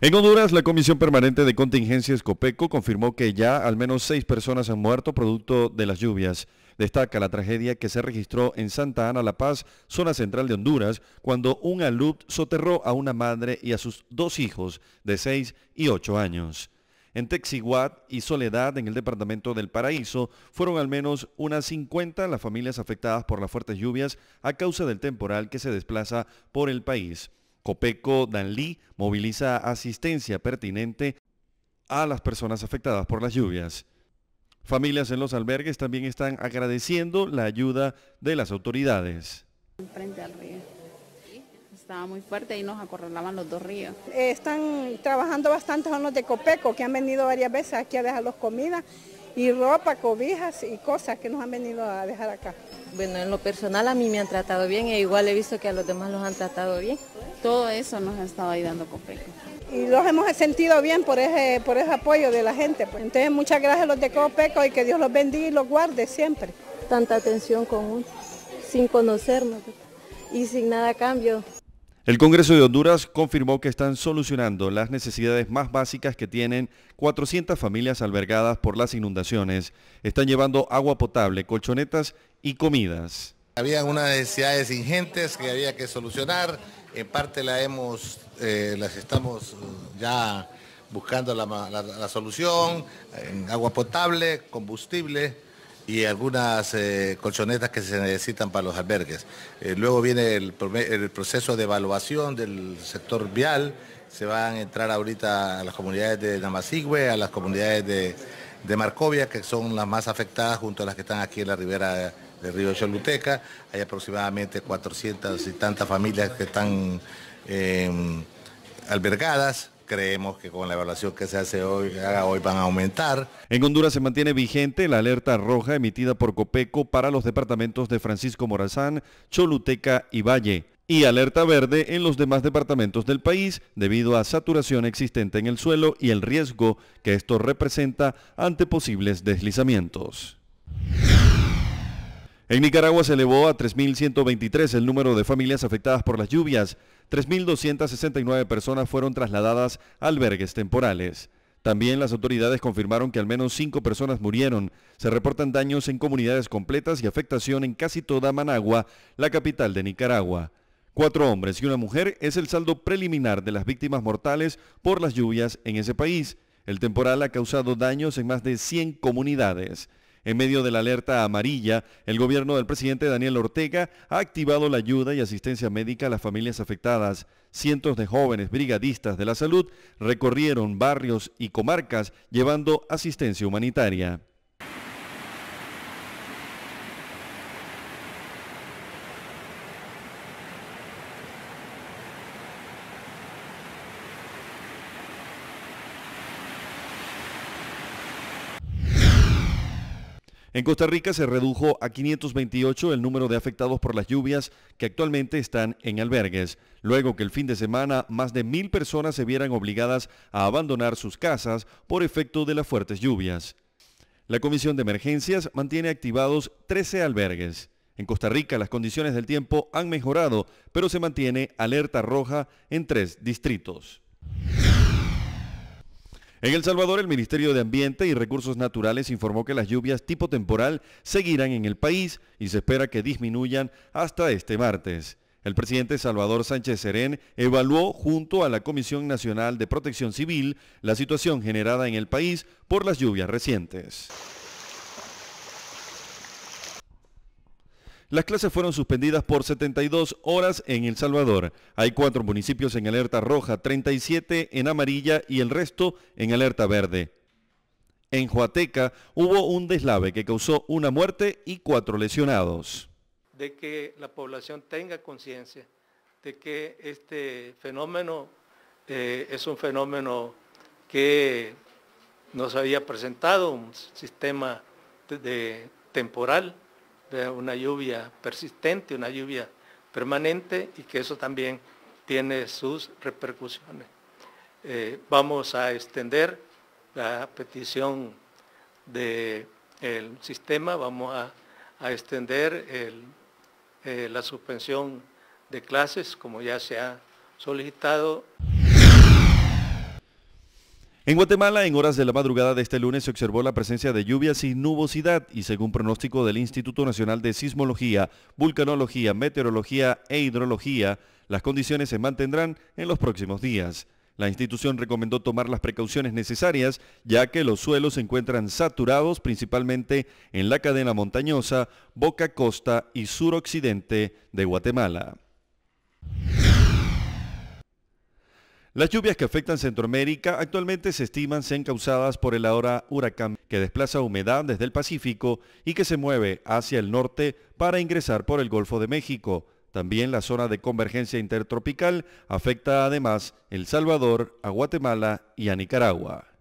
En Honduras, la Comisión Permanente de Contingencias Copeco confirmó que ya al menos seis personas han muerto producto de las lluvias. Destaca la tragedia que se registró en Santa Ana, La Paz, zona central de Honduras, cuando un alud soterró a una madre y a sus dos hijos de seis y 8 años. En Texiguat y Soledad, en el departamento del Paraíso, fueron al menos unas 50 las familias afectadas por las fuertes lluvias a causa del temporal que se desplaza por el país. Copeco Danlí moviliza asistencia pertinente a las personas afectadas por las lluvias. Familias en los albergues también están agradeciendo la ayuda de las autoridades. Frente al río. Estaba muy fuerte y nos acorralaban los dos ríos. Eh, están trabajando bastante son los de Copeco, que han venido varias veces aquí a dejarlos comidas y ropa, cobijas y cosas que nos han venido a dejar acá. Bueno, en lo personal a mí me han tratado bien e igual he visto que a los demás los han tratado bien todo eso nos ha estado ayudando Copeco. Y los hemos sentido bien por ese, por ese apoyo de la gente. Pues. Entonces muchas gracias a los de Copeco y que Dios los bendiga y los guarde siempre. Tanta atención con sin conocernos y sin nada a cambio. El Congreso de Honduras confirmó que están solucionando las necesidades más básicas que tienen 400 familias albergadas por las inundaciones. Están llevando agua potable, colchonetas y comidas. Había unas necesidades ingentes que había que solucionar, en parte la hemos, eh, las estamos eh, ya buscando la, solución, agua potable, combustible y algunas eh, colchonetas que se necesitan para los albergues. luego viene el, proceso de evaluación del sector vial, se van a entrar ahorita a las comunidades de Namasigüe, a las comunidades de, de Marcovia, que son las más afectadas junto a las que están aquí en la ribera río Choluteca. Hay aproximadamente 400 familias que están em, albergadas creemos que con la evaluación que se hace hoy van a aumentar. En Honduras se mantiene vigente la alerta roja emitida por Copeco para los departamentos de Francisco Morazán, Choluteca y Valle y alerta verde en los demás departamentos del país debido a saturación existente en el suelo y el riesgo que esto representa ante posibles deslizamientos. En Nicaragua se elevó a 3.123 el número de familias afectadas por las lluvias. 3.269 personas fueron trasladadas a albergues temporales. También las autoridades confirmaron que al menos cinco personas murieron. Se reportan daños en comunidades completas y afectación en casi toda Managua, la capital de Nicaragua. Cuatro hombres y una mujer es el saldo preliminar de las víctimas mortales por las lluvias en ese país. El temporal ha causado daños en más de 100 comunidades. En medio de la alerta amarilla, el gobierno del presidente Daniel Ortega ha activado la ayuda y asistencia médica a las familias afectadas. Cientos de jóvenes brigadistas de la salud recorrieron barrios y comarcas llevando asistencia humanitaria. En Costa Rica se redujo a 528 el número de afectados por las lluvias que actualmente están en albergues, luego que el fin de semana más de mil personas se vieran obligadas a abandonar sus casas por efecto de las fuertes lluvias. La Comisión de Emergencias mantiene activados 13 albergues. En Costa Rica las condiciones del tiempo han mejorado, pero se mantiene alerta roja en tres distritos. En El Salvador, el Ministerio de Ambiente y Recursos Naturales informó que las lluvias tipo temporal seguirán en el país y se espera que disminuyan hasta este martes. El presidente Salvador Sánchez Serén evaluó junto a la Comisión Nacional de Protección Civil la situación generada en el país por las lluvias recientes. Las clases fueron suspendidas por 72 horas en El Salvador. Hay cuatro municipios en alerta roja, 37 en amarilla y el resto en alerta verde. En Huateca hubo un deslave que causó una muerte y cuatro lesionados. De que la población tenga conciencia de que este fenómeno eh, es un fenómeno que nos había presentado un sistema de temporal una lluvia persistente, una lluvia permanente y que eso también tiene sus repercusiones. Eh, vamos a extender la petición del sistema, vamos a, extender eh, la suspensión de clases como ya se ha solicitado. En Guatemala, en horas de la madrugada de este lunes, se observó la presencia de lluvias y nubosidad y según pronóstico del Instituto Nacional de Sismología, Vulcanología, Meteorología e Hidrología, las condiciones se mantendrán en los próximos días. La institución recomendó tomar las precauciones necesarias ya que los suelos se encuentran saturados principalmente en la cadena montañosa, boca costa y suroccidente de Guatemala. Las lluvias que afectan Centroamérica actualmente se estiman sean causadas por el ahora huracán que desplaza humedad desde el Pacífico y que se mueve hacia el norte para ingresar por el Golfo de México. También la zona de convergencia intertropical afecta además El Salvador, a Guatemala y a Nicaragua.